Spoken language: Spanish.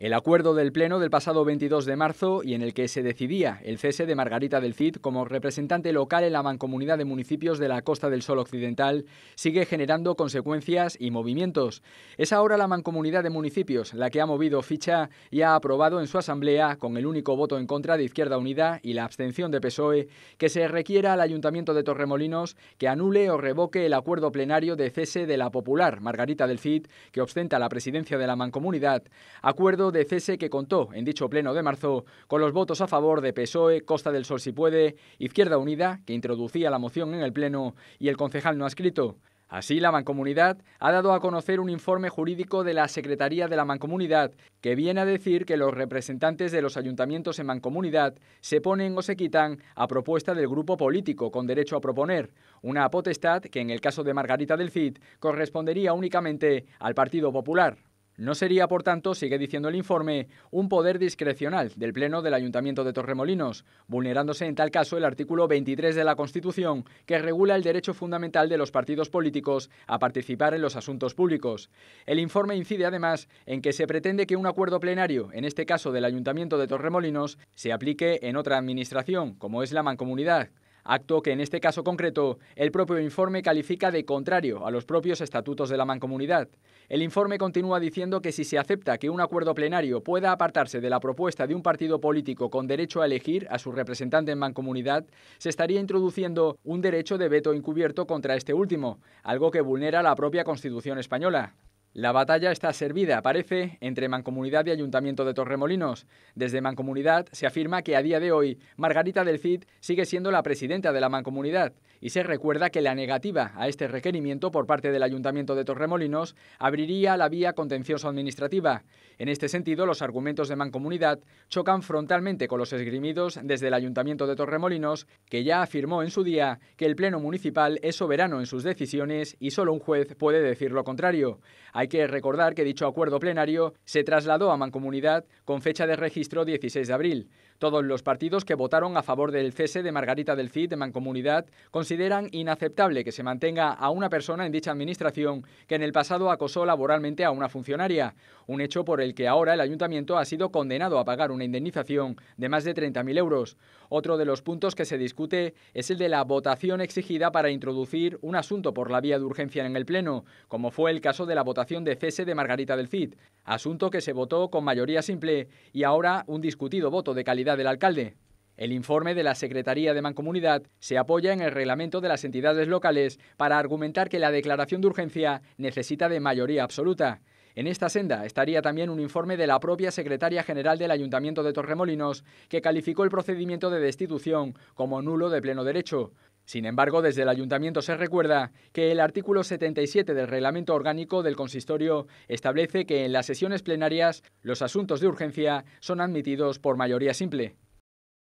El acuerdo del Pleno del pasado 22 de marzo y en el que se decidía el cese de Margarita del Cid como representante local en la mancomunidad de municipios de la Costa del Sol Occidental sigue generando consecuencias y movimientos. Es ahora la mancomunidad de municipios la que ha movido ficha y ha aprobado en su asamblea, con el único voto en contra de Izquierda Unida y la abstención de PSOE, que se requiera al Ayuntamiento de Torremolinos que anule o revoque el acuerdo plenario de cese de la popular Margarita del Cid, que ostenta la presidencia de la mancomunidad, acuerdo de cese que contó en dicho pleno de marzo con los votos a favor de PSOE, Costa del Sol si puede, Izquierda Unida, que introducía la moción en el pleno, y el concejal no ha escrito. Así, la Mancomunidad ha dado a conocer un informe jurídico de la Secretaría de la Mancomunidad que viene a decir que los representantes de los ayuntamientos en Mancomunidad se ponen o se quitan a propuesta del grupo político con derecho a proponer, una potestad que en el caso de Margarita del Cid correspondería únicamente al Partido Popular. No sería, por tanto, sigue diciendo el informe, un poder discrecional del Pleno del Ayuntamiento de Torremolinos, vulnerándose en tal caso el artículo 23 de la Constitución, que regula el derecho fundamental de los partidos políticos a participar en los asuntos públicos. El informe incide además en que se pretende que un acuerdo plenario, en este caso del Ayuntamiento de Torremolinos, se aplique en otra administración, como es la mancomunidad acto que en este caso concreto el propio informe califica de contrario a los propios estatutos de la mancomunidad. El informe continúa diciendo que si se acepta que un acuerdo plenario pueda apartarse de la propuesta de un partido político con derecho a elegir a su representante en mancomunidad, se estaría introduciendo un derecho de veto encubierto contra este último, algo que vulnera la propia Constitución española. La batalla está servida, parece, entre Mancomunidad y Ayuntamiento de Torremolinos. Desde Mancomunidad se afirma que a día de hoy Margarita del Cid sigue siendo la presidenta de la Mancomunidad y se recuerda que la negativa a este requerimiento por parte del Ayuntamiento de Torremolinos abriría la vía contencioso-administrativa. En este sentido, los argumentos de Mancomunidad chocan frontalmente con los esgrimidos desde el Ayuntamiento de Torremolinos, que ya afirmó en su día que el Pleno Municipal es soberano en sus decisiones y solo un juez puede decir lo contrario. Hay que recordar que dicho acuerdo plenario se trasladó a Mancomunidad con fecha de registro 16 de abril. Todos los partidos que votaron a favor del cese de Margarita del Cid de Mancomunidad consideran inaceptable que se mantenga a una persona en dicha administración que en el pasado acosó laboralmente a una funcionaria, un hecho por el que ahora el ayuntamiento ha sido condenado a pagar una indemnización de más de 30.000 euros. Otro de los puntos que se discute es el de la votación exigida para introducir un asunto por la vía de urgencia en el Pleno, como fue el caso de la votación de cese de Margarita del Cid, asunto que se votó con mayoría simple y ahora un discutido voto de calidad del alcalde. El informe de la Secretaría de Mancomunidad se apoya en el reglamento de las entidades locales para argumentar que la declaración de urgencia necesita de mayoría absoluta. En esta senda estaría también un informe de la propia secretaria general del Ayuntamiento de Torremolinos, que calificó el procedimiento de destitución como nulo de pleno derecho. Sin embargo, desde el ayuntamiento se recuerda que el artículo 77 del reglamento orgánico del consistorio establece que en las sesiones plenarias los asuntos de urgencia son admitidos por mayoría simple.